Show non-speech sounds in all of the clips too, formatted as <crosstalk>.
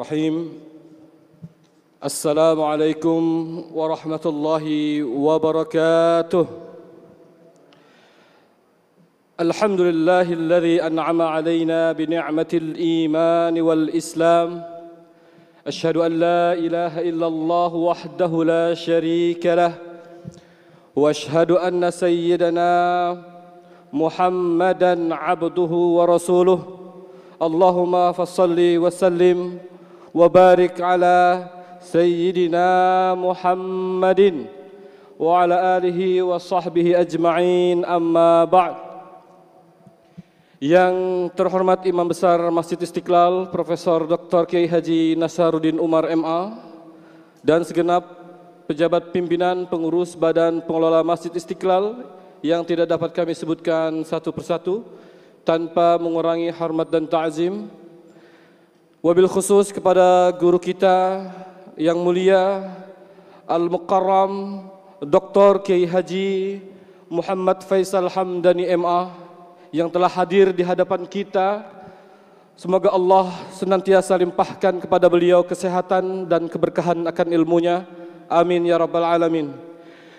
الرحيم السلام عليكم ورحمة الله وبركاته الحمد لله الذي أنعم علينا بنعمة الإيمان والإسلام أشهد أن لا إله إلا الله وحده لا شريك له وأشهد أن سيدنا محمدا عبده ورسوله اللهم فصل وسلم وبارك على سيدنا محمد وعلى آله وصحبه أجمعين أما بعد Yang terhormat Imam Besar Masjid Istiqlal Profesor Dr. Kiai Haji Nasaruddin Umar MA dan segenap pejabat pimpinan pengurus Badan Pengelola Masjid Istiqlal yang tidak dapat kami sebutkan satu persatu tanpa mengurangi hormat dan ta'zim Wabil khusus kepada guru kita yang mulia Al-Mukarram Dr. Kiai Haji Muhammad Faisal Hamdani MA yang telah hadir di hadapan kita. Semoga Allah senantiasa limpahkan kepada beliau kesehatan dan keberkahan akan ilmunya. Amin ya rabbal alamin.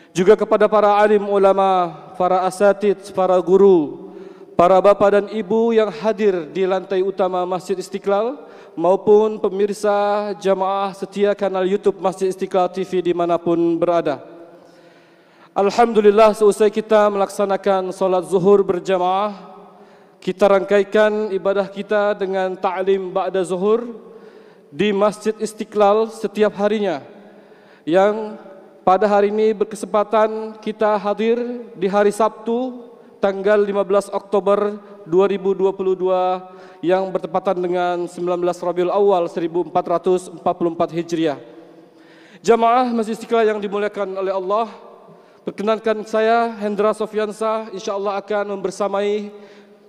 Juga kepada para alim ulama, para asatid, para guru, para bapak dan ibu yang hadir di lantai utama Masjid Istiqlal maupun pemirsa jamaah setia kanal YouTube Masjid Istiqlal TV dimanapun berada. Alhamdulillah seusai kita melaksanakan solat zuhur berjamaah, kita rangkaikan ibadah kita dengan ta'lim ba'da zuhur di Masjid Istiqlal setiap harinya yang pada hari ini berkesempatan kita hadir di hari Sabtu tanggal 15 Oktober 2022 yang bertepatan dengan 19 Rabiul Awal 1444 Hijriah. Jamaah Masjid Istiqlal yang dimuliakan oleh Allah, perkenankan saya Hendra Sofiansa insyaallah akan membersamai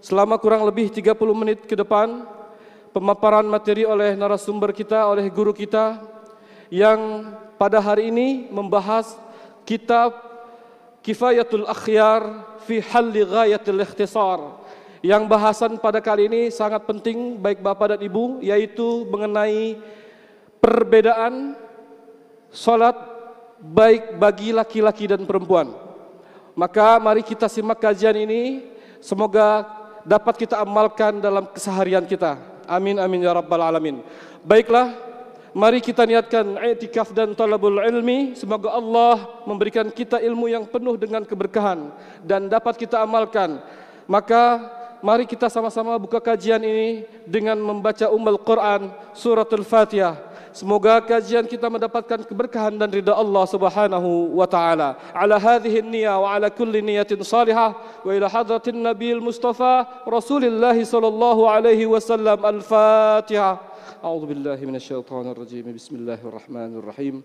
selama kurang lebih 30 menit ke depan pemaparan materi oleh narasumber kita, oleh guru kita yang pada hari ini membahas kitab Kifayatul Akhyar fi Halli Ghayatil Ikhtisar yang bahasan pada kali ini sangat penting baik Bapak dan Ibu yaitu mengenai perbedaan sholat baik bagi laki-laki dan perempuan. Maka mari kita simak kajian ini semoga dapat kita amalkan dalam keseharian kita. Amin amin ya rabbal alamin. Baiklah, mari kita niatkan etikaf dan talabul ilmi. Semoga Allah memberikan kita ilmu yang penuh dengan keberkahan dan dapat kita amalkan. Maka mari kita sama-sama buka kajian ini dengan membaca Ummul Quran Suratul Fatihah. Semoga kajian kita mendapatkan keberkahan dan ridha Allah Subhanahu wa taala. Ala hadhihi niyyah wa ala kulli niyatin salihah wa ila hadratin Nabiil mustafa Rasulillah sallallahu alaihi wasallam. Al-Fatihah. A'udzu billahi minasy syaithanir rajim. Bismillahirrahmanirrahim.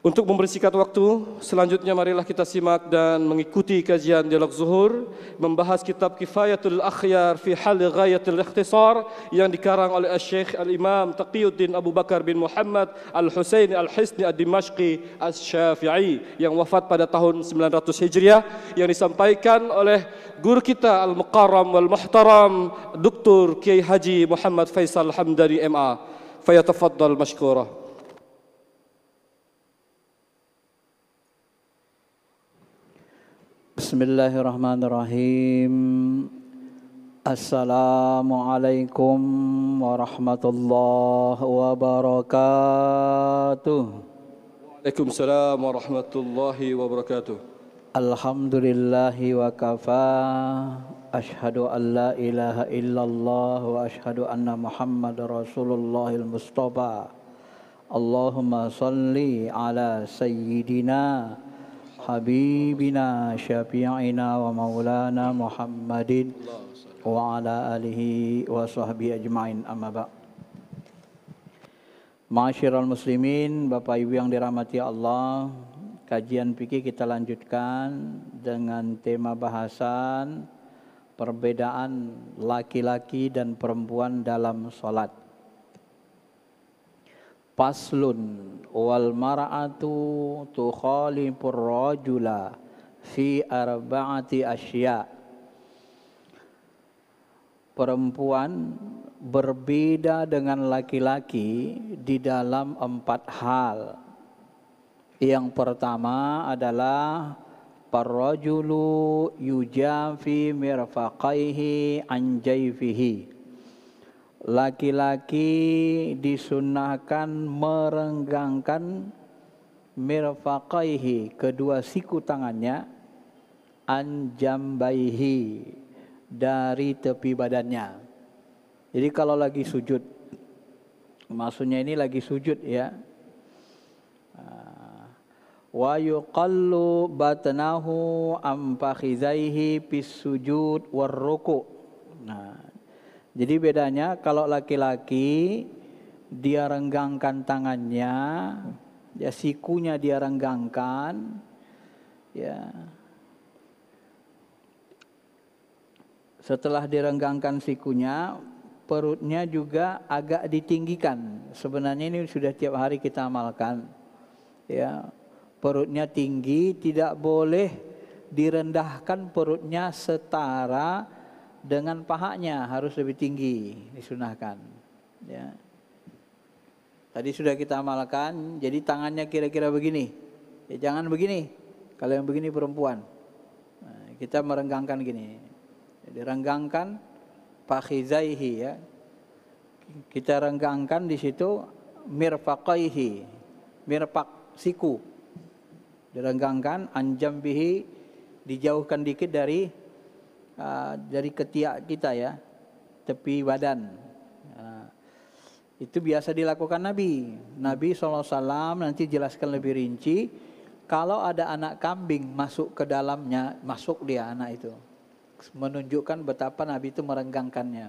Untuk membersihkan waktu, selanjutnya marilah kita simak dan mengikuti kajian dialog zuhur membahas kitab Kifayatul Akhyar fi Hal Ghayatul Ikhtisar yang dikarang oleh Syekh Al-Imam Taqiyuddin Abu Bakar bin Muhammad Al-Husaini Al-Hisni Ad-Dimashqi As-Syafi'i yang wafat pada tahun 900 Hijriah yang disampaikan oleh guru kita Al-Muqarram wal Muhtaram Dr. Kiai Haji Muhammad Faisal Hamdani MA. Fayatafaddal mashkurah. بسم الله الرحمن الرحيم السلام عليكم ورحمة الله وبركاته عليكم السلام ورحمة الله وبركاته الحمد لله وكفى أشهد أن لا إله إلا الله وأشهد أن محمد رسول الله المصطفى اللهم صل على سيدنا محمد حبيبنا شفيعنا ومولانا محمد وعلى آله وصحبه أجمعين أما بعد Ma'asyiral muslimin, Bapak Ibu yang dirahmati Allah, kajian fikih kita lanjutkan dengan tema bahasan perbedaan laki-laki dan perempuan dalam sholat. Faslun wal mar'atu tukhalifur rajula fi arba'ati asya. Perempuan berbeda dengan laki-laki di dalam empat hal. Yang pertama adalah Parrajulu yujafi mirfaqaihi anjaifihi laki-laki disunahkan merenggangkan mirfaqaihi kedua siku tangannya anjambaihi dari tepi badannya. Jadi kalau lagi sujud maksudnya ini lagi sujud ya. Wa yuqallu batnahu am fakhizaihi bis sujud war Nah, jadi bedanya kalau laki-laki dia renggangkan tangannya, ya sikunya dia renggangkan, ya. Setelah direnggangkan sikunya, perutnya juga agak ditinggikan. Sebenarnya ini sudah tiap hari kita amalkan. Ya, perutnya tinggi, tidak boleh direndahkan perutnya setara dengan pahanya harus lebih tinggi disunahkan. Ya. Tadi sudah kita amalkan, jadi tangannya kira-kira begini. Ya, jangan begini, kalau yang begini perempuan. Nah, kita merenggangkan gini. Direnggangkan. renggangkan pakhizaihi ya. Kita renggangkan di situ mirfaqaihi, mirfak siku. Direnggangkan anjambihi dijauhkan dikit dari Ah, dari ketiak kita ya, tepi badan. Ah, itu biasa dilakukan Nabi. Nabi SAW nanti jelaskan lebih rinci. Kalau ada anak kambing masuk ke dalamnya, masuk dia anak itu. Menunjukkan betapa Nabi itu merenggangkannya.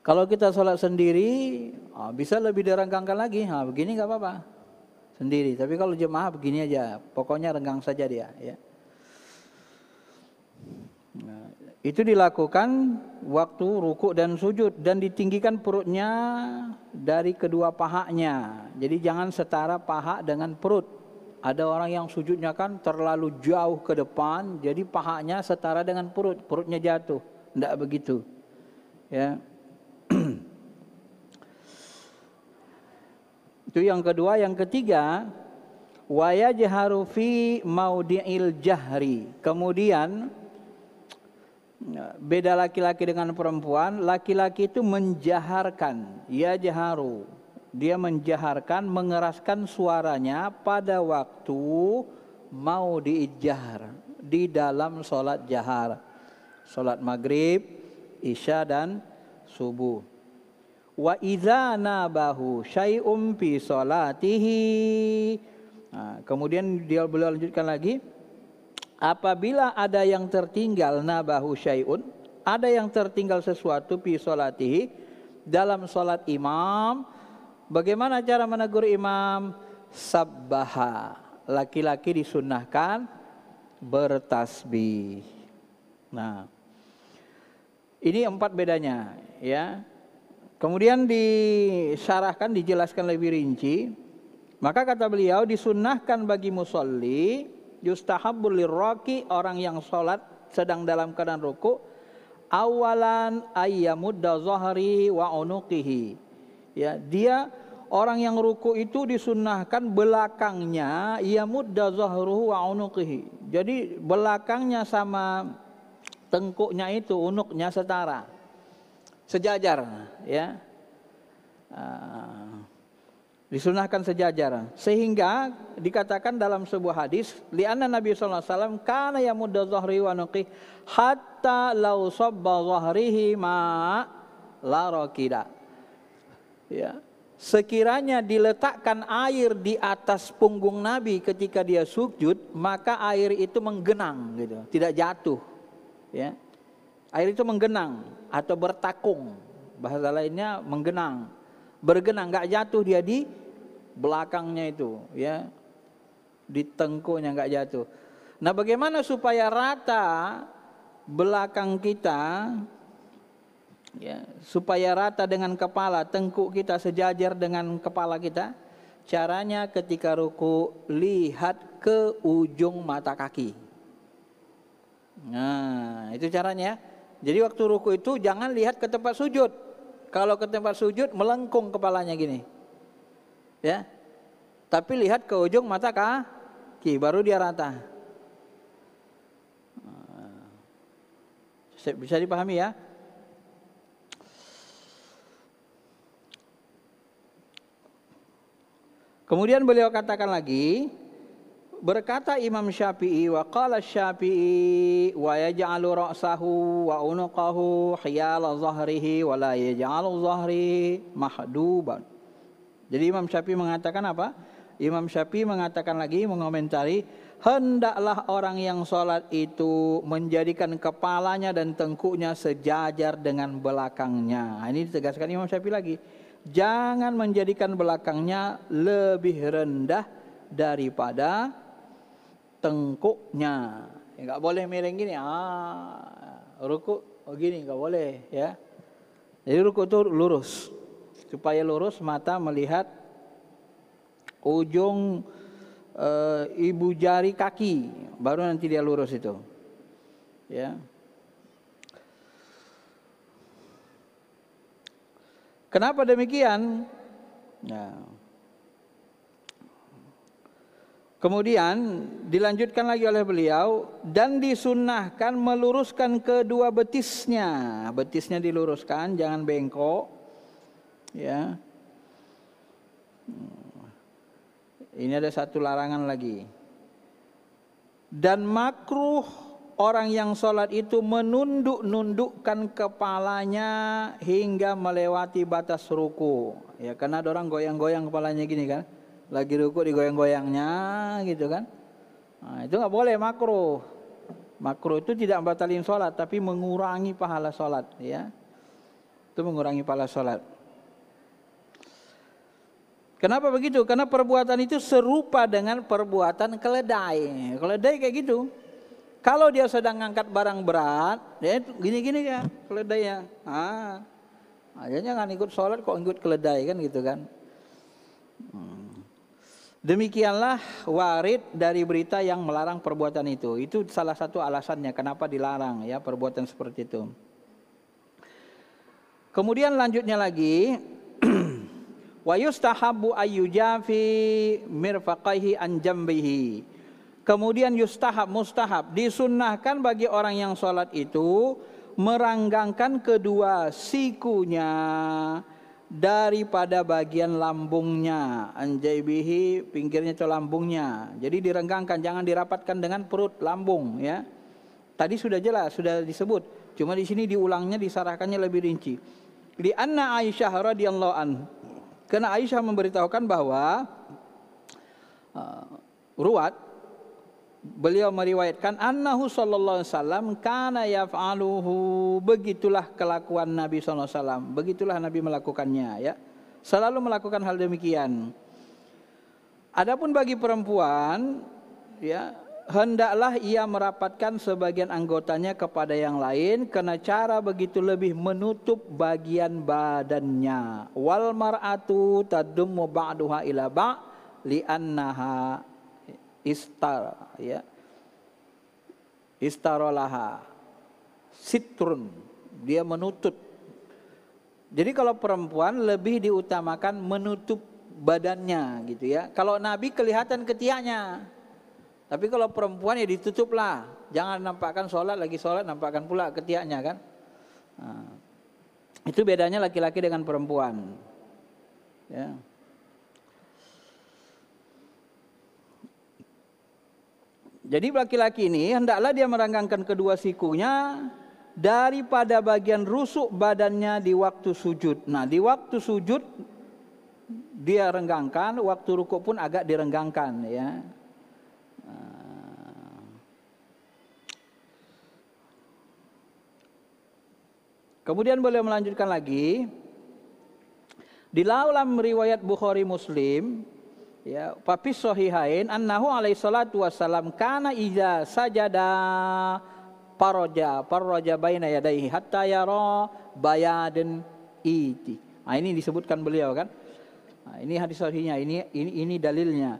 Kalau kita sholat sendiri, ah, bisa lebih direnggangkan lagi. Nah, begini nggak apa-apa, sendiri. Tapi kalau jemaah begini aja, pokoknya renggang saja dia. Ya. Itu dilakukan waktu ruku dan sujud dan ditinggikan perutnya dari kedua pahanya. Jadi jangan setara paha dengan perut. Ada orang yang sujudnya kan terlalu jauh ke depan, jadi pahanya setara dengan perut, perutnya jatuh. Tidak begitu. Ya. <clears throat> Itu yang kedua, yang ketiga wayajharu fi maudi'il jahri. Kemudian Ya, beda laki-laki dengan perempuan, laki-laki itu menjaharkan, ya jaharu. Dia menjaharkan, mengeraskan suaranya pada waktu mau diijahar di dalam sholat jahar. Sholat maghrib, isya dan subuh. Wa iza nabahu syai'um fi sholatihi. Nah, kemudian dia boleh lanjutkan lagi apabila ada yang tertinggal nabahu syai'un, ada yang tertinggal sesuatu fi salatihi dalam salat imam, bagaimana cara menegur imam? Sabbaha. Laki-laki disunnahkan bertasbih. Nah, ini empat bedanya, ya. Kemudian disyarahkan, dijelaskan lebih rinci. Maka kata beliau, disunnahkan bagi musolli yustahabbul lirraki orang yang sholat sedang dalam keadaan ruku awalan ayyamudda zahri wa unuqihi ya dia orang yang ruku itu disunnahkan belakangnya yamudda zahruhu wa unuqihi jadi belakangnya sama tengkuknya itu unuknya setara sejajar ya uh, disunahkan sejajar sehingga dikatakan dalam sebuah hadis anna Nabi sallallahu alaihi wasallam kana yamuddu dhahri wa nuqi hatta law sabba dhahrihi ma la raqida ya sekiranya diletakkan air di atas punggung Nabi ketika dia sujud maka air itu menggenang gitu tidak jatuh ya air itu menggenang atau bertakung bahasa lainnya menggenang bergenang nggak jatuh dia di belakangnya itu ya di tengkuknya nggak jatuh nah bagaimana supaya rata belakang kita ya supaya rata dengan kepala tengkuk kita sejajar dengan kepala kita caranya ketika ruku lihat ke ujung mata kaki nah itu caranya ya. jadi waktu ruku itu jangan lihat ke tempat sujud kalau ke tempat sujud melengkung kepalanya gini. Ya. Tapi lihat ke ujung mata kaki baru dia rata. Nah. Bisa dipahami ya? Kemudian beliau katakan lagi, Berkata Imam Syafi'i wa qala Syafi'i wa yaj'alu ra'sahu wa unuqahu khiyal zahrihi wa la yaj'alu zahri mahduban. Jadi Imam Syafi'i mengatakan apa? Imam Syafi'i mengatakan lagi mengomentari hendaklah orang yang sholat itu menjadikan kepalanya dan tengkuknya sejajar dengan belakangnya. Nah, ini ditegaskan Imam Syafi'i lagi. Jangan menjadikan belakangnya lebih rendah daripada tengkuknya. Enggak ya, boleh miring gini. Ah, rukuk begini gini enggak boleh ya. Jadi rukuk itu lurus. Supaya lurus mata melihat ujung e, ibu jari kaki, baru nanti dia lurus itu. Ya. Kenapa demikian? Nah, Kemudian dilanjutkan lagi oleh beliau dan disunahkan meluruskan kedua betisnya. Betisnya diluruskan, jangan bengkok. Ya. Ini ada satu larangan lagi. Dan makruh orang yang sholat itu menunduk-nundukkan kepalanya hingga melewati batas ruku. Ya, karena ada orang goyang-goyang kepalanya gini kan lagi ruku digoyang-goyangnya gitu kan nah, itu nggak boleh makro. Makro itu tidak membatalkan sholat tapi mengurangi pahala sholat ya itu mengurangi pahala sholat kenapa begitu karena perbuatan itu serupa dengan perbuatan keledai keledai kayak gitu kalau dia sedang ngangkat barang berat ya gini-gini ya keledai ya ah akhirnya nggak ikut sholat kok ikut keledai kan gitu kan hmm. Demikianlah warid dari berita yang melarang perbuatan itu. Itu salah satu alasannya kenapa dilarang ya perbuatan seperti itu. Kemudian lanjutnya lagi <clears throat> wa yustahabu ayyujafi mirfaqaihi an jambihi. Kemudian yustahab mustahab disunnahkan bagi orang yang sholat itu meranggangkan kedua sikunya daripada bagian lambungnya bihi pinggirnya itu lambungnya jadi direnggangkan jangan dirapatkan dengan perut lambung ya tadi sudah jelas sudah disebut cuma di sini diulangnya disarahkannya lebih rinci di anna Aisyah radhiyallahu an karena Aisyah memberitahukan bahwa uh, ruwat Beliau meriwayatkan annahu sallallahu alaihi wasallam kana yaf'aluhu. Begitulah kelakuan Nabi sallallahu alaihi wasallam. Begitulah Nabi melakukannya ya. Selalu melakukan hal demikian. Adapun bagi perempuan ya hendaklah ia merapatkan sebagian anggotanya kepada yang lain karena cara begitu lebih menutup bagian badannya wal mar'atu tadummu ba'duha ila ba' li'annaha istar ya istarolaha sitrun dia menutup jadi kalau perempuan lebih diutamakan menutup badannya gitu ya kalau nabi kelihatan ketiaknya tapi kalau perempuan ya ditutuplah jangan nampakkan sholat lagi sholat nampakkan pula ketiaknya kan nah, itu bedanya laki-laki dengan perempuan ya Jadi laki-laki ini hendaklah dia merenggangkan kedua sikunya daripada bagian rusuk badannya di waktu sujud. Nah, di waktu sujud dia renggangkan, waktu rukuk pun agak direnggangkan ya. Nah. Kemudian boleh melanjutkan lagi. Di dalam riwayat Bukhari Muslim Ya, tapi sahihain annahu alaihi salatu wasallam kana iza sajada paraja paraja baina yadaihi hatta yara bayadin iti. Nah, ini disebutkan beliau kan. Nah, ini hadis sahihnya, ini ini ini dalilnya.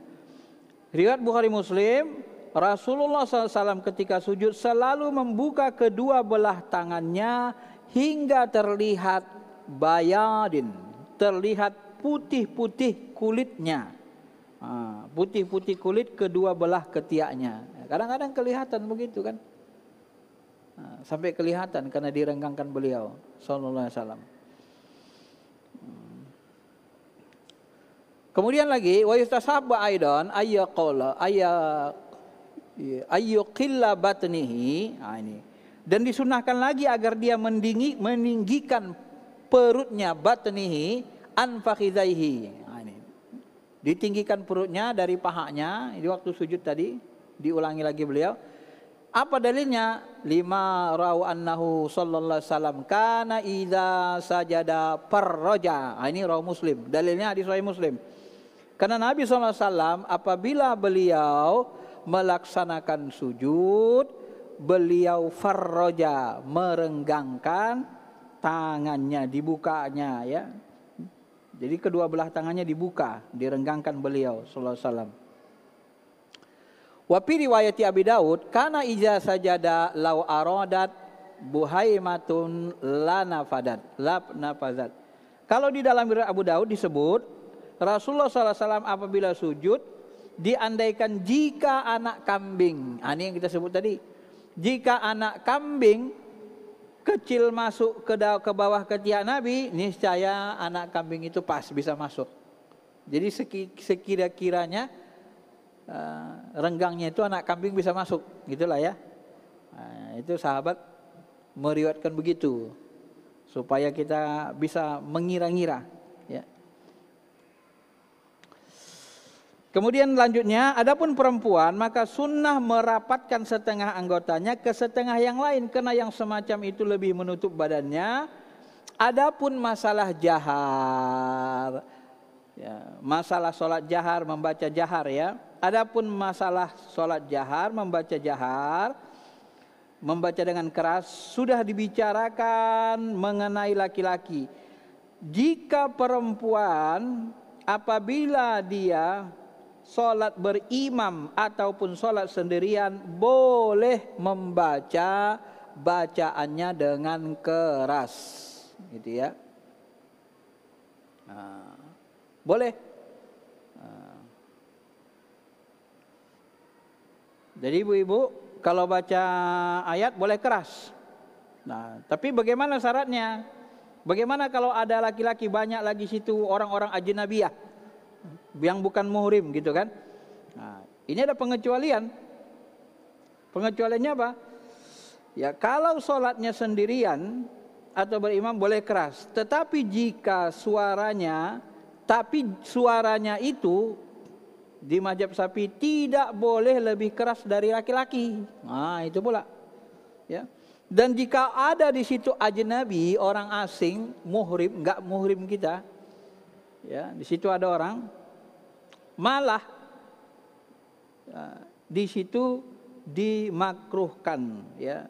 Riwayat Bukhari Muslim, Rasulullah SAW ketika sujud selalu membuka kedua belah tangannya hingga terlihat bayadin, terlihat putih-putih kulitnya. Putih-putih kulit kedua belah ketiaknya. Kadang-kadang kelihatan begitu kan. Sampai kelihatan karena direnggangkan beliau. Sallallahu alaihi wasallam. Hmm. Kemudian lagi wa yustasabu aidan ayya qala ayya batnihi. ini. Dan disunahkan lagi agar dia mendingi meninggikan perutnya batnihi an Ditinggikan perutnya dari pahanya di waktu sujud tadi diulangi lagi beliau. Apa dalilnya? Lima rau annahu sallallahu alaihi wasallam kana idza sajada perroja Nah, ini rau Muslim. Dalilnya hadis sahih Muslim. Karena Nabi sallallahu alaihi wasallam apabila beliau melaksanakan sujud, beliau farroja merenggangkan tangannya dibukanya ya jadi kedua belah tangannya dibuka, direnggangkan beliau sallallahu alaihi wasallam. Wa fi riwayati Abi Daud, kana iza sajada lau aradat buhaimatun lanafadat, lapna nafazat. Kalau di dalam riwayat Abu Daud disebut Rasulullah sallallahu alaihi wasallam apabila sujud diandaikan jika anak kambing, ah, ini yang kita sebut tadi. Jika anak kambing kecil masuk ke ke bawah ketiak Nabi, niscaya anak kambing itu pas bisa masuk. Jadi sekira-kiranya eh, renggangnya itu anak kambing bisa masuk, gitulah ya. Eh, itu sahabat meriwayatkan begitu supaya kita bisa mengira-ngira Kemudian lanjutnya, adapun perempuan maka sunnah merapatkan setengah anggotanya ke setengah yang lain karena yang semacam itu lebih menutup badannya. Adapun masalah jahar, ya, masalah sholat jahar membaca jahar ya. Adapun masalah sholat jahar membaca jahar, membaca dengan keras sudah dibicarakan mengenai laki-laki. Jika perempuan apabila dia solat berimam ataupun solat sendirian boleh membaca bacaannya dengan keras gitu ya nah, boleh nah. jadi ibu-ibu kalau baca ayat boleh keras nah tapi bagaimana syaratnya bagaimana kalau ada laki-laki banyak lagi situ orang-orang ajnabiyah yang bukan muhrim gitu kan. Nah, ini ada pengecualian. Pengecualiannya apa? Ya kalau sholatnya sendirian atau berimam boleh keras. Tetapi jika suaranya, tapi suaranya itu di majab sapi tidak boleh lebih keras dari laki-laki. Nah itu pula. Ya. Dan jika ada di situ ajnabi, orang asing, muhrim, nggak muhrim kita. Ya, di situ ada orang Malah ya, di situ dimakruhkan ya.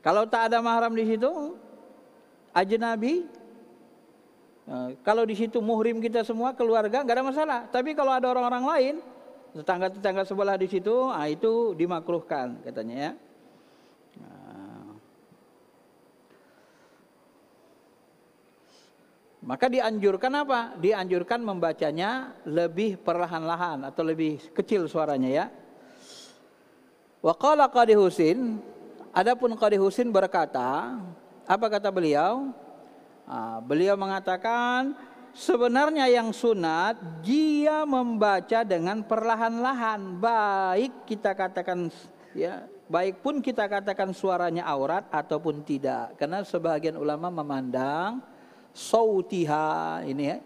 Kalau tak ada mahram di situ aja ajnabi ya, kalau di situ muhrim kita semua keluarga nggak ada masalah. Tapi kalau ada orang-orang lain tetangga-tetangga sebelah di situ, ah itu dimakruhkan katanya ya. Maka dianjurkan apa? Dianjurkan membacanya lebih perlahan-lahan atau lebih kecil suaranya ya. Wa qala Qadi Husin, adapun Qadi Husin berkata, apa kata beliau? Ah, beliau mengatakan sebenarnya yang sunat dia membaca dengan perlahan-lahan, baik kita katakan ya, baik pun kita katakan suaranya aurat ataupun tidak. Karena sebagian ulama memandang sautiha ini ya.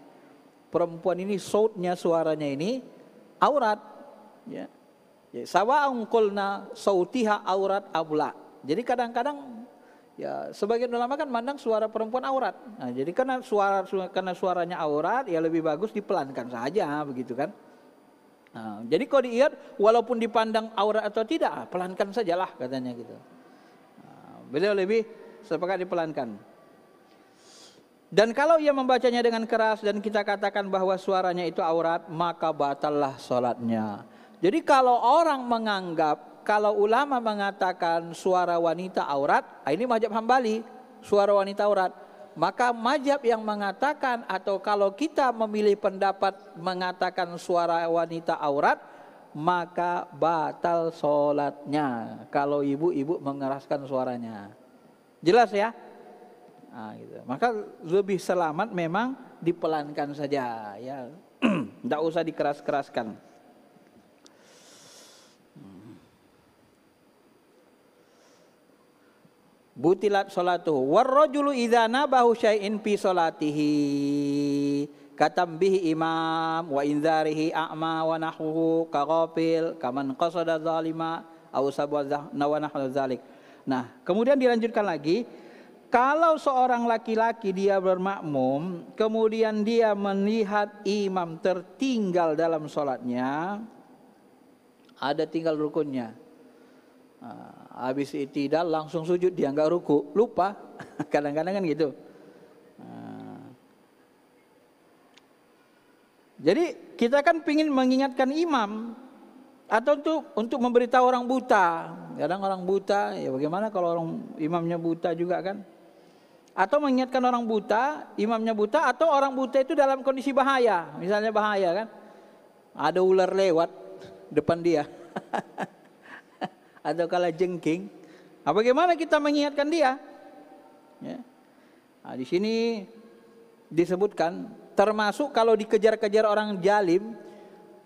Perempuan ini sautnya suaranya ini aurat ya. Ya sawa qulna sautiha aurat abla. Jadi kadang-kadang ya sebagian ulama kan mandang suara perempuan aurat. Nah, jadi karena suara karena suaranya aurat ya lebih bagus dipelankan saja begitu kan. Nah, jadi kalau diiat walaupun dipandang aurat atau tidak ah, pelankan sajalah katanya gitu. Nah, beliau lebih sepakat dipelankan. Dan kalau ia membacanya dengan keras dan kita katakan bahwa suaranya itu aurat, maka batallah sholatnya. Jadi kalau orang menganggap, kalau ulama mengatakan suara wanita aurat, ah, ini majab hambali, suara wanita aurat. Maka majab yang mengatakan atau kalau kita memilih pendapat mengatakan suara wanita aurat, maka batal sholatnya. Kalau ibu-ibu mengeraskan suaranya. Jelas ya? Nah, gitu. Maka lebih selamat memang dipelankan saja, ya, tidak <clears throat> usah dikeras-keraskan. Butilat solatu. Warrojulu idana bahu syai'in pi solatihi. bihi imam wa indarihi a'ma wa nahuhu kagopil kaman qasada zalima au nawanahul zalik. Nah, kemudian dilanjutkan lagi kalau seorang laki-laki dia bermakmum, kemudian dia melihat imam tertinggal dalam sholatnya, ada tinggal rukunnya. Ah, habis itu tidak langsung sujud dia nggak ruku, lupa. <laughs> Kadang-kadang kan gitu. Ah. Jadi kita kan ingin mengingatkan imam atau untuk untuk memberitahu orang buta. Kadang orang buta, ya bagaimana kalau orang imamnya buta juga kan? atau mengingatkan orang buta, imamnya buta, atau orang buta itu dalam kondisi bahaya, misalnya bahaya kan, ada ular lewat depan dia, <laughs> atau kala jengking, nah, bagaimana kita mengingatkan dia? Ya. Nah, di sini disebutkan termasuk kalau dikejar-kejar orang jalim,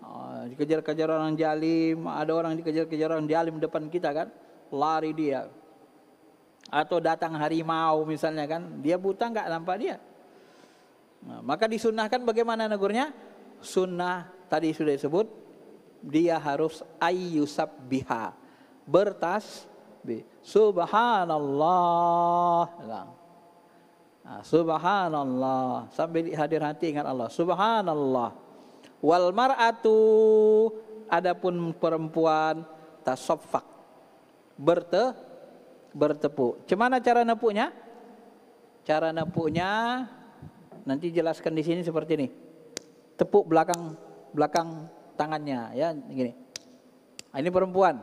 oh, dikejar-kejar orang jalim, ada orang dikejar-kejar orang jalim depan kita kan, lari dia, atau datang harimau misalnya kan dia buta nggak nampak dia nah, maka disunahkan bagaimana negurnya sunnah tadi sudah disebut dia harus ayyusab biha bertas subhanallah nah, subhanallah sambil hadir hati ingat Allah subhanallah wal mar'atu adapun perempuan tasofak berte bertepuk. Cemana cara nepuknya? Cara nepuknya nanti jelaskan di sini seperti ini. Tepuk belakang belakang tangannya ya gini. Nah, ini perempuan.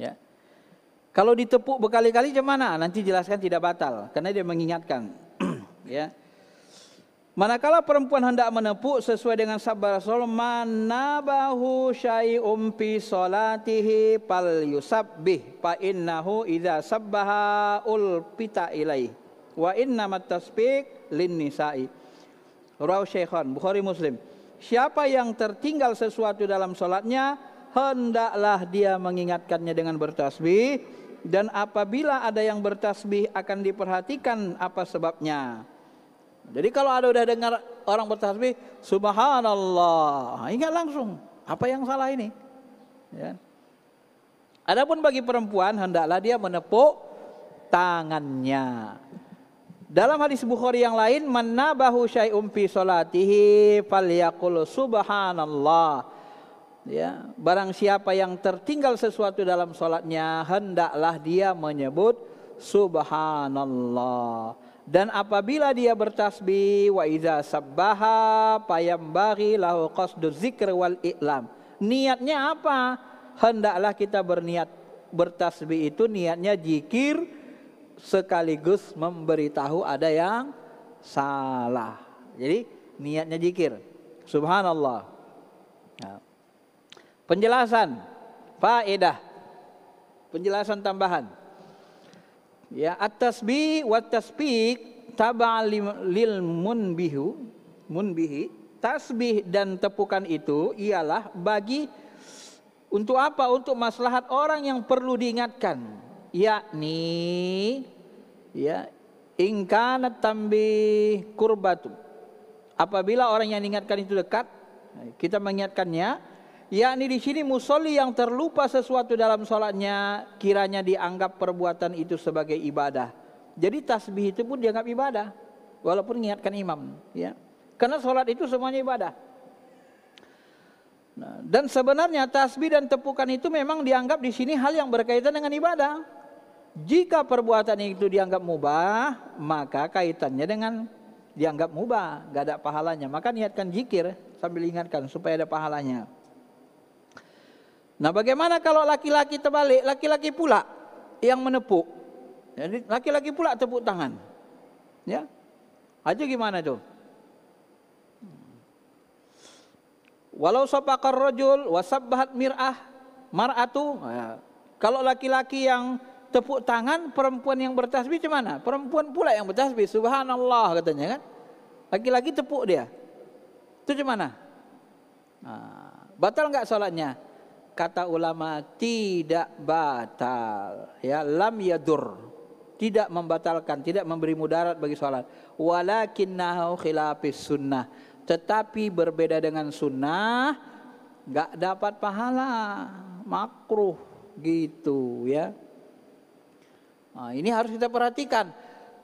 Ya. Kalau ditepuk berkali-kali cemana? Nanti jelaskan tidak batal karena dia mengingatkan. <clears throat> ya. Manakala perempuan hendak menepuk sesuai dengan sabda Rasul, manabahu syai'um fi salatihi fal yusabbih fa innahu idza sabbaha ulpita ilai wa Mat tasbih lin nisa'i. Rawi Syaikhan Bukhari Muslim. Siapa yang tertinggal sesuatu dalam salatnya, hendaklah dia mengingatkannya dengan bertasbih dan apabila ada yang bertasbih akan diperhatikan apa sebabnya. Jadi kalau ada udah dengar orang bertasbih, subhanallah, nah, ingat langsung apa yang salah ini. Ya. Kan? Adapun bagi perempuan hendaklah dia menepuk tangannya. Dalam hadis Bukhari yang lain, "Manabahu syai'um fi salatihi falyaqul subhanallah." Ya, barang siapa yang tertinggal sesuatu dalam solatnya hendaklah dia menyebut subhanallah. Dan apabila dia bertasbih wa iza sabbaha payambari lahu qasdu zikr wal i'lam. Niatnya apa? Hendaklah kita berniat bertasbih itu niatnya jikir sekaligus memberitahu ada yang salah. Jadi niatnya jikir. Subhanallah. Nah. Penjelasan faedah. Penjelasan tambahan. Ya, at-tasbih wa tasbih taba lil munbihu munbihi. Tasbih dan tepukan itu ialah bagi untuk apa? Untuk maslahat orang yang perlu diingatkan. Yakni ya ingka tambih kurbatu. Apabila orang yang diingatkan itu dekat, kita mengingatkannya yakni di sini musoli yang terlupa sesuatu dalam sholatnya kiranya dianggap perbuatan itu sebagai ibadah. Jadi tasbih itu pun dianggap ibadah walaupun niatkan imam ya. Karena sholat itu semuanya ibadah. Nah, dan sebenarnya tasbih dan tepukan itu memang dianggap di sini hal yang berkaitan dengan ibadah. Jika perbuatan itu dianggap mubah, maka kaitannya dengan dianggap mubah, gak ada pahalanya. Maka niatkan jikir sambil ingatkan supaya ada pahalanya. Nah bagaimana kalau laki-laki terbalik, laki-laki pula yang menepuk. Jadi laki-laki pula tepuk tangan. Ya. Aja gimana tuh? Walau sapakar rojul wasabbahat mir'ah mar'atu. Ya. Kalau laki-laki yang tepuk tangan, perempuan yang bertasbih gimana? Perempuan pula yang bertasbih. Subhanallah katanya kan. Laki-laki tepuk dia. Itu gimana? Nah, batal nggak sholatnya? kata ulama tidak batal ya lam yadur tidak membatalkan tidak memberi mudarat bagi salat walakinnahu khilafis sunnah tetapi berbeda dengan sunnah nggak dapat pahala makruh gitu ya nah, ini harus kita perhatikan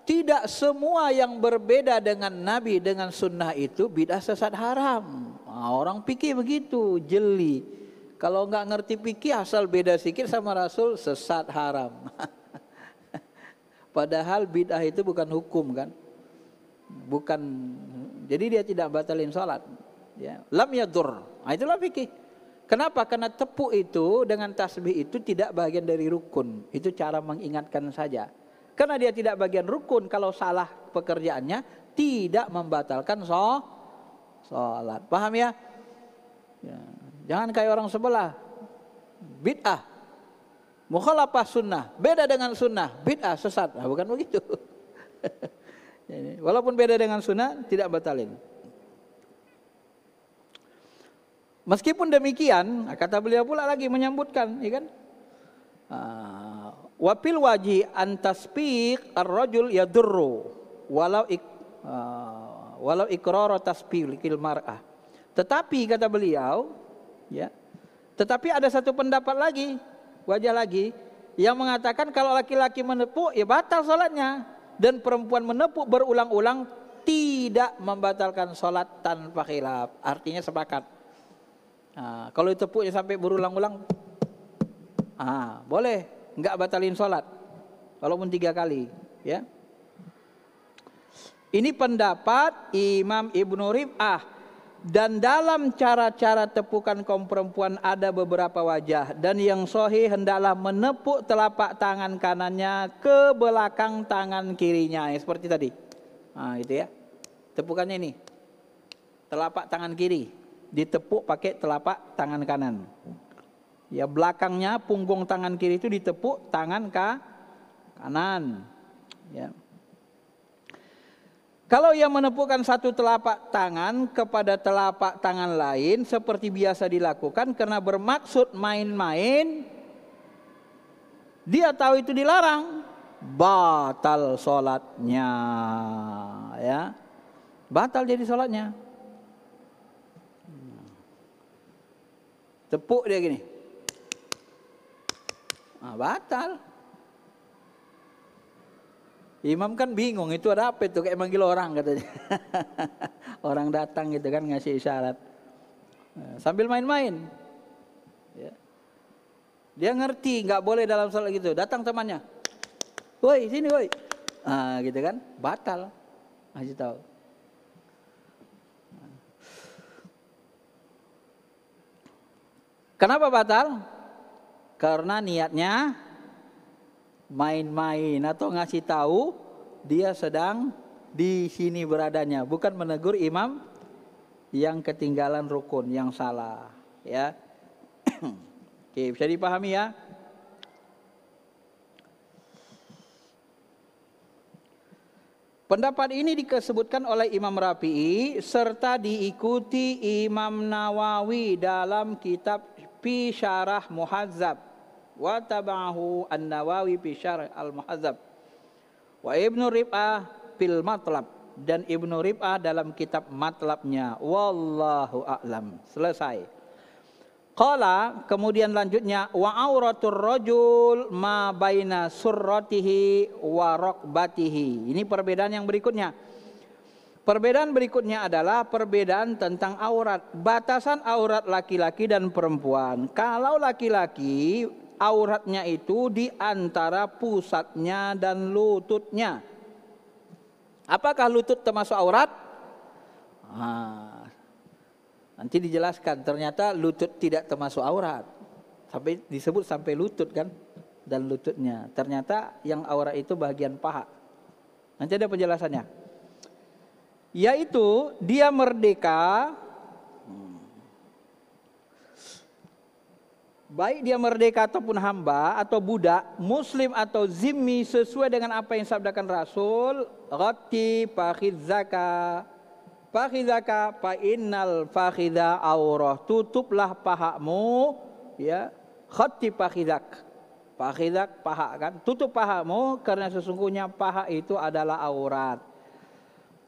tidak semua yang berbeda dengan Nabi dengan sunnah itu bidah sesat haram nah, orang pikir begitu jeli kalau nggak ngerti pikir asal beda sikit sama Rasul sesat haram. <laughs> Padahal bid'ah itu bukan hukum kan. Bukan jadi dia tidak batalin sholat. Ya. Lam yadur. Nah, itulah fikih. Kenapa? Karena tepuk itu dengan tasbih itu tidak bagian dari rukun. Itu cara mengingatkan saja. Karena dia tidak bagian rukun kalau salah pekerjaannya tidak membatalkan sholat. Paham ya? ya. Jangan kayak orang sebelah. Bid'ah. Mukhalafah sunnah. Beda dengan sunnah. Bid'ah sesat. Nah, bukan begitu. <laughs> walaupun beda dengan sunnah, tidak batalin. Meskipun demikian, kata beliau pula lagi menyambutkan, ya kan? Ah, Wapil waji pik arrojul ya duru walau ik, ah, walau ikroro tasbiqil mar'ah. Tetapi kata beliau, Ya. Tetapi ada satu pendapat lagi, wajah lagi yang mengatakan kalau laki-laki menepuk ya batal sholatnya dan perempuan menepuk berulang-ulang tidak membatalkan sholat tanpa khilaf. Artinya sepakat. Nah, kalau ditepuknya sampai berulang-ulang, ah, boleh nggak batalin sholat, walaupun tiga kali, ya. Ini pendapat Imam Ibnu Rib'ah dan dalam cara-cara tepukan kaum perempuan ada beberapa wajah dan yang sohi hendaklah menepuk telapak tangan kanannya ke belakang tangan kirinya ya, seperti tadi nah, itu ya tepukannya ini telapak tangan kiri ditepuk pakai telapak tangan kanan ya belakangnya punggung tangan kiri itu ditepuk tangan ke kanan ya kalau ia menepukkan satu telapak tangan kepada telapak tangan lain seperti biasa dilakukan karena bermaksud main-main, dia tahu itu dilarang, batal sholatnya, ya, batal jadi sholatnya. Tepuk dia gini, nah, batal. Imam kan bingung itu ada apa itu kayak manggil orang katanya. <laughs> orang datang gitu kan ngasih isyarat. Nah, sambil main-main. Ya. Dia ngerti nggak boleh dalam soal gitu. Datang temannya. Woi sini woi. Nah, gitu kan. Batal. Masih tahu. Kenapa batal? Karena niatnya main-main atau ngasih tahu dia sedang di sini beradanya, bukan menegur imam yang ketinggalan rukun yang salah, ya. <clears throat> Oke, bisa dipahami ya? Pendapat ini disebutkan oleh Imam Rafi'i serta diikuti Imam Nawawi dalam kitab Fi Syarah Muhazzab wa tabahu an-Nawawi fi al-Muhadzab wa Ibnu Rib'ah fil matlab dan Ibnu Rib'ah dalam kitab matlabnya wallahu a'lam selesai Qala kemudian lanjutnya wa auratur rajul ma baina surratihi wa rokbatihi. Ini perbedaan yang berikutnya. Perbedaan berikutnya adalah perbedaan tentang aurat, batasan aurat laki-laki dan perempuan. Kalau laki-laki auratnya itu di antara pusatnya dan lututnya. Apakah lutut termasuk aurat? Ah, nanti dijelaskan. Ternyata lutut tidak termasuk aurat. Sampai disebut sampai lutut kan dan lututnya. Ternyata yang aurat itu bagian paha. Nanti ada penjelasannya. Yaitu dia merdeka baik dia merdeka ataupun hamba atau budak, muslim atau zimmi sesuai dengan apa yang sabdakan Rasul, zakat. fakhizaka zakat fa innal fakhidha aurah tutuplah pahamu ya khatti fakhizak fakhizak paha kan tutup pahamu karena sesungguhnya paha itu adalah aurat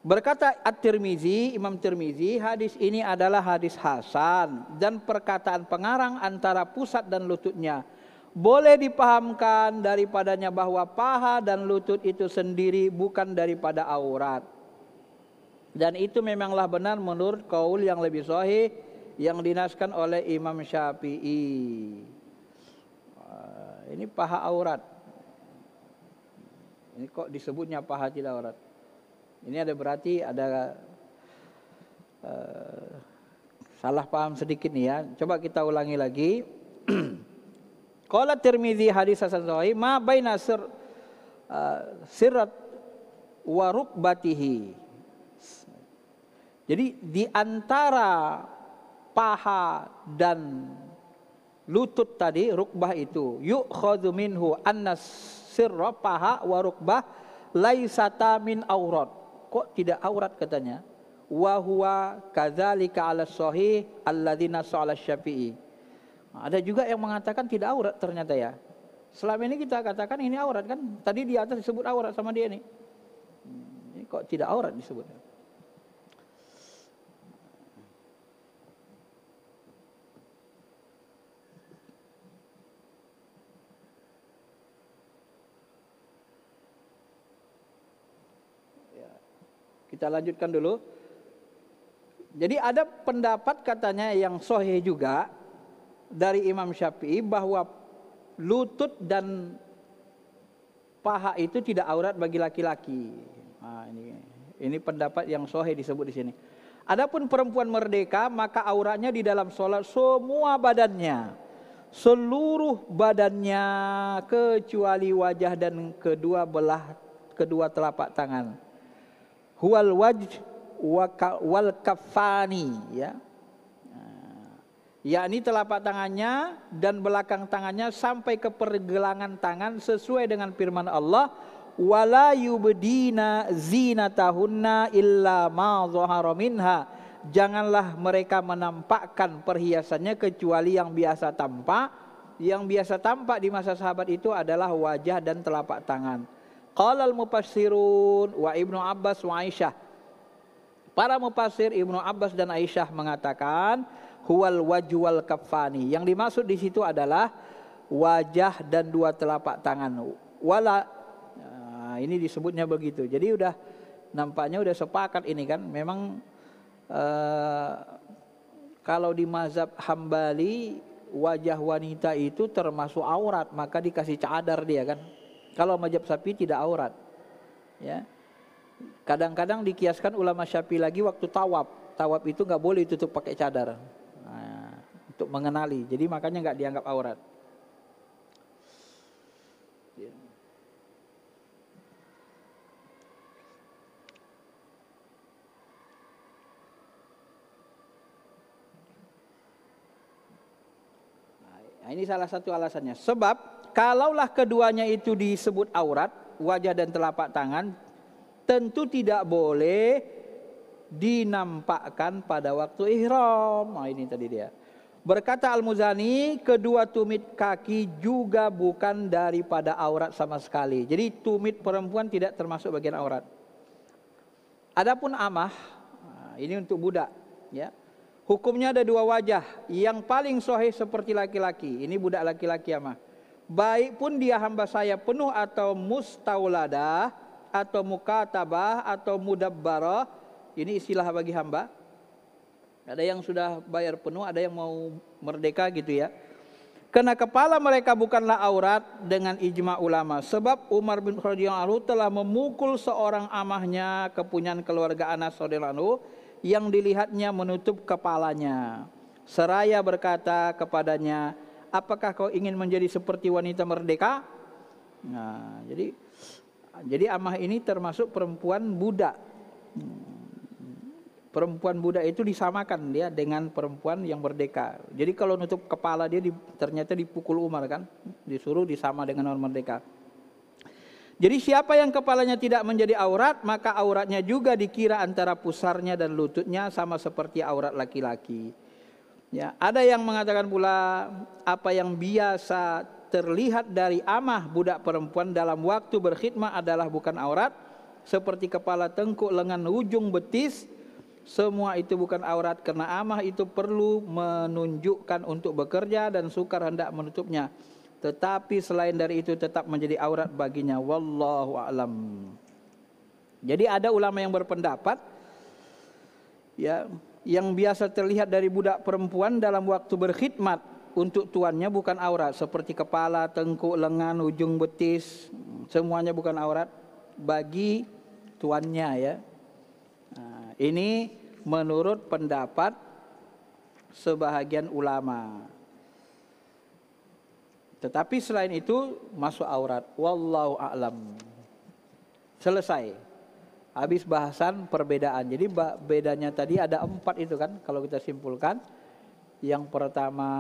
Berkata At-Tirmizi, Imam Tirmizi, hadis ini adalah hadis hasan dan perkataan pengarang antara pusat dan lututnya. Boleh dipahamkan daripadanya bahwa paha dan lutut itu sendiri bukan daripada aurat. Dan itu memanglah benar menurut kaul yang lebih sahih yang dinaskan oleh Imam Syafi'i. Ini paha aurat. Ini kok disebutnya paha tidak aurat? Ini ada berarti ada uh, salah paham sedikit nih ya. Coba kita ulangi lagi. <clears throat> Qala Tirmizi hadis hasan sahih ma baina sir uh, eh, sirat wa rukbatihi. Jadi di antara paha dan lutut tadi rukbah itu yukhadhu minhu annas sirra paha wa rukbah laisata min aurat kok tidak aurat katanya wa huwa kadzalika ala sahih alladzina sa'ala syafi'i ada juga yang mengatakan tidak aurat ternyata ya selama ini kita katakan ini aurat kan tadi di atas disebut aurat sama dia nih hmm, ini kok tidak aurat disebut Kita lanjutkan dulu. Jadi ada pendapat katanya yang sohih juga dari Imam Syafi'i bahwa lutut dan paha itu tidak aurat bagi laki-laki. Nah, ini ini pendapat yang sohih disebut di sini. Adapun perempuan merdeka maka auratnya di dalam sholat semua badannya, seluruh badannya kecuali wajah dan kedua belah kedua telapak tangan huwal wajh wal kafani ya ah. yakni telapak tangannya dan belakang tangannya sampai ke pergelangan tangan sesuai dengan firman Allah wala yubdina zinatahunna illa ma zahara minha janganlah mereka menampakkan perhiasannya kecuali yang biasa tampak yang biasa tampak di masa sahabat itu adalah wajah dan telapak tangan Qala al-mufassirun wa Ibnu Abbas wa Aisyah. Para mufassir Ibnu Abbas dan Aisyah mengatakan huwal wajwal kafani. Yang dimaksud di situ adalah wajah dan dua telapak tangan. Wala nah, ini disebutnya begitu. Jadi udah nampaknya udah sepakat ini kan. Memang eh, kalau di mazhab Hambali wajah wanita itu termasuk aurat, maka dikasih cadar dia kan kalau mazhab sapi tidak aurat. Ya. Kadang-kadang dikiaskan ulama sapi lagi waktu tawab, tawab itu nggak boleh tutup pakai cadar. Nah, untuk mengenali. Jadi makanya nggak dianggap aurat. Ya. Nah, ini salah satu alasannya. Sebab Kalaulah keduanya itu disebut aurat, wajah dan telapak tangan, tentu tidak boleh dinampakkan pada waktu ihram. Nah, ini tadi dia. Berkata Al-Muzani, kedua tumit kaki juga bukan daripada aurat sama sekali. Jadi tumit perempuan tidak termasuk bagian aurat. Adapun amah, nah, ini untuk budak, ya. Hukumnya ada dua wajah, yang paling sohih seperti laki-laki. Ini budak laki-laki amah baik pun dia hamba saya penuh atau mustauladah atau mukatabah atau mudabbarah ini istilah bagi hamba ada yang sudah bayar penuh ada yang mau merdeka gitu ya karena kepala mereka bukanlah aurat dengan ijma ulama sebab Umar bin Khattab telah memukul seorang amahnya kepunyaan keluarga Anas radhiyallahu yang dilihatnya menutup kepalanya seraya berkata kepadanya apakah kau ingin menjadi seperti wanita merdeka? Nah, jadi jadi amah ini termasuk perempuan budak. Hmm. Perempuan budak itu disamakan dia dengan perempuan yang merdeka. Jadi kalau nutup kepala dia di, ternyata dipukul Umar kan, disuruh disama dengan orang merdeka. Jadi siapa yang kepalanya tidak menjadi aurat, maka auratnya juga dikira antara pusarnya dan lututnya sama seperti aurat laki-laki. Ya, ada yang mengatakan pula apa yang biasa terlihat dari amah budak perempuan dalam waktu berkhidmat adalah bukan aurat seperti kepala tengkuk, lengan, ujung betis. Semua itu bukan aurat karena amah itu perlu menunjukkan untuk bekerja dan sukar hendak menutupnya. Tetapi selain dari itu tetap menjadi aurat baginya. Wallahu a'lam. Jadi ada ulama yang berpendapat ya yang biasa terlihat dari budak perempuan dalam waktu berkhidmat untuk tuannya bukan aurat seperti kepala, tengkuk, lengan, ujung betis, semuanya bukan aurat bagi tuannya ya. Nah, ini menurut pendapat sebahagian ulama. Tetapi selain itu masuk aurat. Wallahu a'lam. Selesai habis bahasan perbedaan. Jadi bedanya tadi ada empat itu kan kalau kita simpulkan. Yang pertama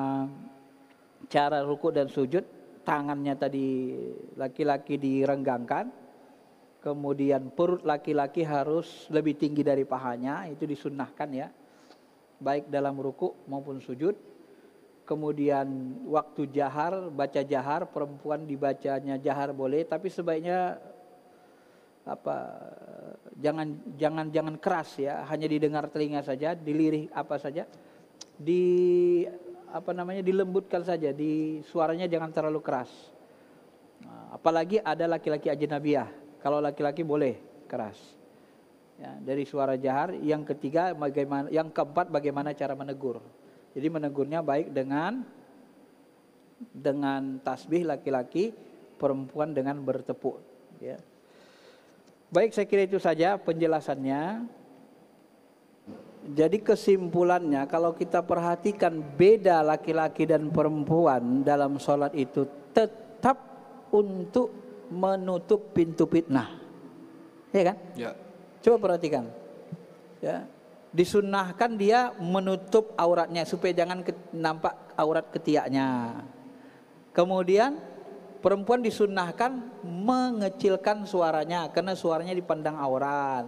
cara ruku dan sujud tangannya tadi laki-laki direnggangkan. Kemudian perut laki-laki harus lebih tinggi dari pahanya, itu disunnahkan ya. Baik dalam ruku maupun sujud. Kemudian waktu jahar, baca jahar, perempuan dibacanya jahar boleh, tapi sebaiknya apa jangan jangan jangan keras ya hanya didengar telinga saja dilirih apa saja di apa namanya dilembutkan saja di suaranya jangan terlalu keras nah, apalagi ada laki-laki ajnabiah kalau laki-laki boleh keras ya, dari suara jahar yang ketiga bagaimana yang keempat bagaimana cara menegur jadi menegurnya baik dengan dengan tasbih laki-laki perempuan dengan bertepuk ya Baik, saya kira itu saja penjelasannya. Jadi kesimpulannya kalau kita perhatikan beda laki-laki dan perempuan dalam sholat itu tetap untuk menutup pintu fitnah. Ya kan? Ya. Coba perhatikan. Ya. Disunahkan dia menutup auratnya supaya jangan nampak aurat ketiaknya. Kemudian perempuan disunnahkan mengecilkan suaranya karena suaranya dipandang aurat.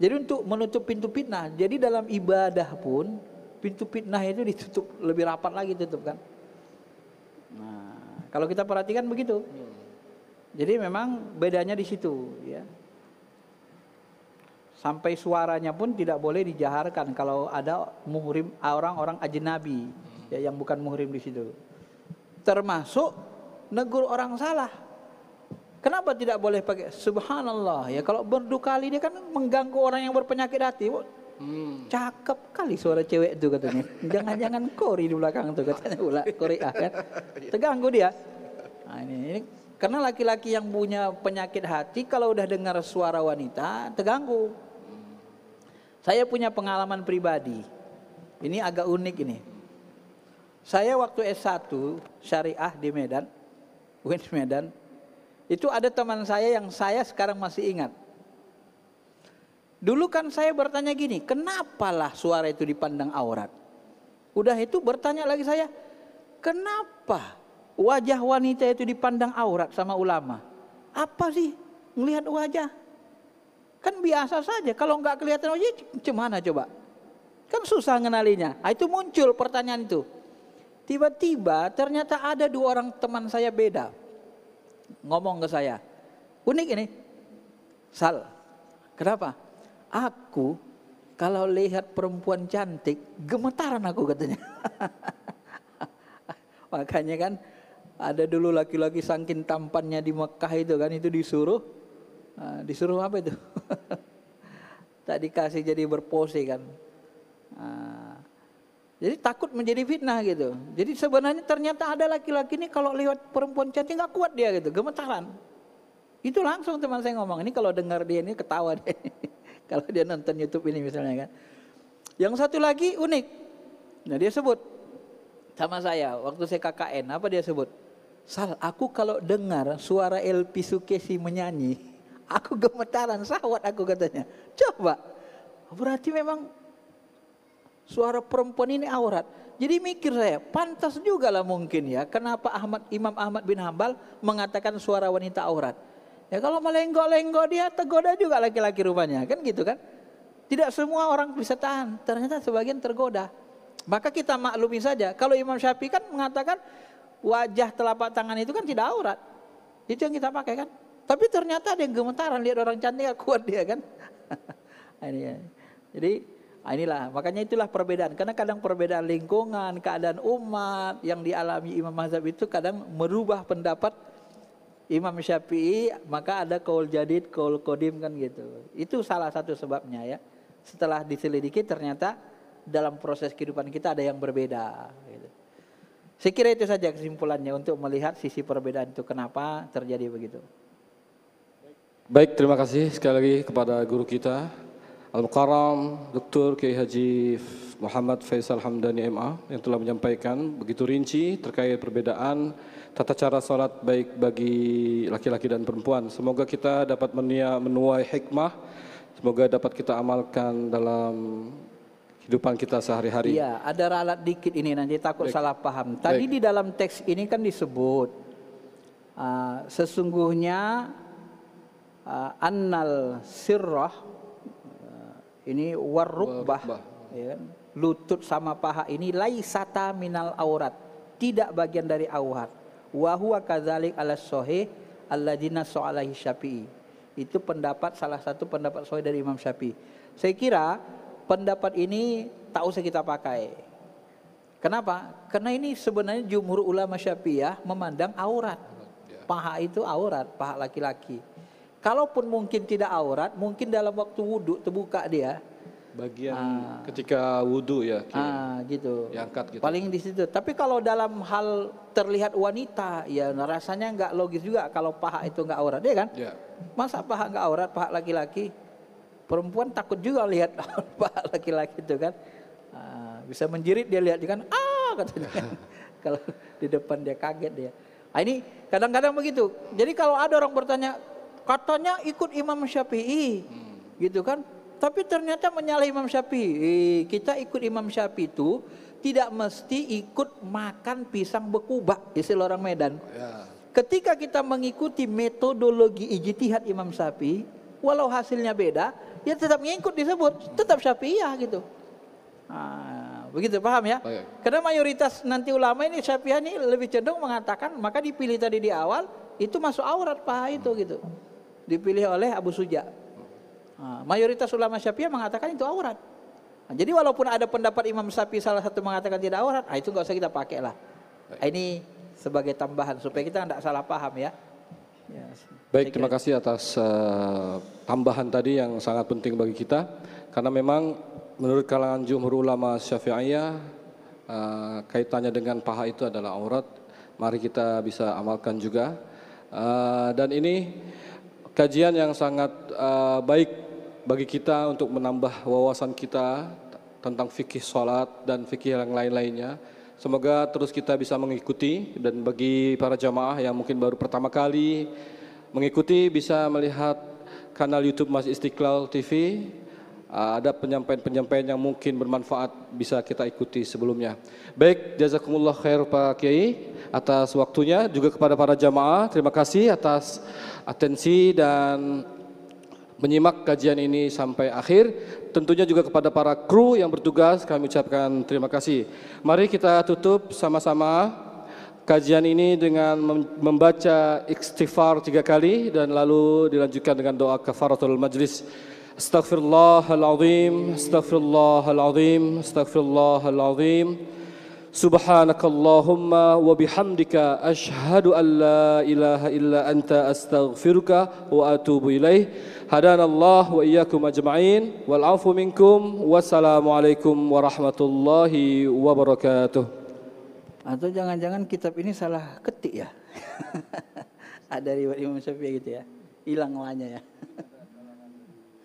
Jadi untuk menutup pintu fitnah. Jadi dalam ibadah pun pintu fitnah itu ditutup lebih rapat lagi tutup kan. Nah, kalau kita perhatikan begitu. Jadi memang bedanya di situ ya. Sampai suaranya pun tidak boleh dijaharkan kalau ada muhrim orang-orang ajnabi ya, yang bukan muhrim di situ. Termasuk negur orang salah. Kenapa tidak boleh pakai subhanallah ya kalau berduka kali dia kan mengganggu orang yang berpenyakit hati. Hmm. Cakep kali suara cewek itu katanya. Jangan-jangan kori di belakang tuh katanya pula kori ah, kan. Terganggu dia. Nah, ini, ini karena laki-laki yang punya penyakit hati kalau udah dengar suara wanita terganggu. Saya punya pengalaman pribadi. Ini agak unik ini. Saya waktu S1 syariah di Medan, UIN Medan, itu ada teman saya yang saya sekarang masih ingat. Dulu kan saya bertanya gini, kenapalah suara itu dipandang aurat? Udah itu bertanya lagi saya, kenapa wajah wanita itu dipandang aurat sama ulama? Apa sih melihat wajah? Kan biasa saja, kalau nggak kelihatan wajah, gimana coba? Kan susah ngenalinya. Nah, itu muncul pertanyaan itu. Tiba-tiba ternyata ada dua orang teman saya beda. Ngomong ke saya. Unik ini. Sal, kenapa? Aku kalau lihat perempuan cantik, gemetaran aku katanya. <laughs> Makanya kan ada dulu laki-laki sangkin tampannya di Mekah itu kan itu disuruh eh, disuruh apa itu? <laughs> tak dikasih jadi berpose kan. Nah, jadi takut menjadi fitnah gitu. Jadi sebenarnya ternyata ada laki-laki ini kalau lewat perempuan cantik nggak kuat dia gitu, gemetaran. Itu langsung teman saya ngomong ini kalau dengar dia ini ketawa <laughs> deh. kalau dia nonton YouTube ini misalnya kan. Yang satu lagi unik. Nah dia sebut sama saya waktu saya KKN apa dia sebut? Sal, aku kalau dengar suara LP Sukesi menyanyi, <laughs> aku gemetaran sahwat aku katanya. Coba. Berarti memang suara perempuan ini aurat. Jadi mikir saya, pantas juga lah mungkin ya, kenapa Ahmad Imam Ahmad bin Hambal mengatakan suara wanita aurat. Ya kalau melenggok-lenggok dia tergoda juga laki-laki rupanya, kan gitu kan? Tidak semua orang bisa tahan, ternyata sebagian tergoda. Maka kita maklumi saja, kalau Imam Syafi'i kan mengatakan wajah telapak tangan itu kan tidak aurat. Itu yang kita pakai kan. Tapi ternyata ada yang gemetaran lihat orang cantik kuat dia kan. <laughs> Ya. Jadi Nah, inilah makanya itulah perbedaan karena kadang perbedaan lingkungan, keadaan umat yang dialami Imam Mazhab itu kadang merubah pendapat Imam Syafi'i maka ada kaul jadid, kaul kodim kan gitu. Itu salah satu sebabnya ya. Setelah diselidiki ternyata dalam proses kehidupan kita ada yang berbeda gitu. Saya kira itu saja kesimpulannya untuk melihat sisi perbedaan itu kenapa terjadi begitu. Baik, terima kasih sekali lagi kepada guru kita Al-Mukarram Dr. Kiai Haji Muhammad Faisal Hamdani MA yang telah menyampaikan begitu rinci terkait perbedaan tata cara sholat baik bagi laki-laki dan perempuan. Semoga kita dapat menuai hikmah, semoga dapat kita amalkan dalam kehidupan kita sehari-hari. Iya, ada ralat dikit ini nanti takut baik. salah paham. Tadi baik. di dalam teks ini kan disebut uh, sesungguhnya uh, annal sirrah ini warukbah, Ya, kan? lutut sama paha ini laisata minal aurat tidak bagian dari aurat wa huwa kadzalik ala sahih alladzinas soalahi syafi'i itu pendapat salah satu pendapat sahih dari Imam Syafi'i saya kira pendapat ini tak usah kita pakai kenapa karena ini sebenarnya jumhur ulama syafi'iyah memandang aurat ya. paha itu aurat paha laki-laki Kalaupun mungkin tidak aurat, mungkin dalam waktu wudhu terbuka dia. Bagian ah. ketika wudhu ya. Ah, gitu. Diangkat gitu. Paling di situ. Tapi kalau dalam hal terlihat wanita, ya rasanya nggak logis juga kalau paha itu nggak aurat, ya kan? Ya. Masa paha nggak aurat, paha laki-laki? Perempuan takut juga lihat <laughs> paha laki-laki itu kan. Ah, bisa menjerit dia lihat, dia kan, ah katanya. <laughs> kalau di depan dia kaget dia. Nah, ini kadang-kadang begitu. Jadi kalau ada orang bertanya, katanya ikut Imam Syafi'i hmm. gitu kan tapi ternyata menyalahi Imam Syafi'i eh, kita ikut Imam Syafi'i itu tidak mesti ikut makan pisang bekubak istilah orang Medan ya. ketika kita mengikuti metodologi ijtihad Imam Syafi'i walau hasilnya beda ya tetap mengikut disebut tetap Syafi'iyah gitu nah, begitu paham ya Baik. karena mayoritas nanti ulama ini Syafi'iyah ini lebih cenderung mengatakan maka dipilih tadi di awal itu masuk aurat paha itu gitu dipilih oleh Abu Suja. Nah, mayoritas ulama Syafi'i mengatakan itu aurat. Nah, jadi walaupun ada pendapat Imam Syafi'i salah satu mengatakan tidak aurat, nah itu nggak usah kita pakai lah. Nah, ini sebagai tambahan supaya kita tidak salah paham ya. ya Baik, terima kasih atas uh, tambahan tadi yang sangat penting bagi kita karena memang menurut kalangan jumhur ulama Syafi'iyah uh, kaitannya dengan paha itu adalah aurat. Mari kita bisa amalkan juga. Uh, dan ini kajian yang sangat uh, baik bagi kita untuk menambah wawasan kita tentang fikih sholat dan fikih yang lain-lainnya. Semoga terus kita bisa mengikuti dan bagi para jamaah yang mungkin baru pertama kali mengikuti bisa melihat kanal YouTube Mas Istiqlal TV Ah, ada penyampaian-penyampaian yang mungkin bermanfaat bisa kita ikuti sebelumnya. Baik, jazakumullah khair Pak Kiai atas waktunya juga kepada para jamaah. Terima kasih atas atensi dan menyimak kajian ini sampai akhir. Tentunya juga kepada para kru yang bertugas kami ucapkan terima kasih. Mari kita tutup sama-sama kajian ini dengan membaca istighfar tiga kali dan lalu dilanjutkan dengan doa kafaratul majlis. استغفر الله العظيم استغفر الله العظيم استغفر الله العظيم سبحانك اللهم وبحمدك أشهد أن لا إله إلا أنت أستغفرك وأتوب إليه هدانا الله وإياكم أجمعين والعفو منكم والسلام عليكم ورحمة الله وبركاته atau jangan-jangan kitab ini salah ketik ya ada riwayat Imam Syafi'i gitu ya hilang wanya ya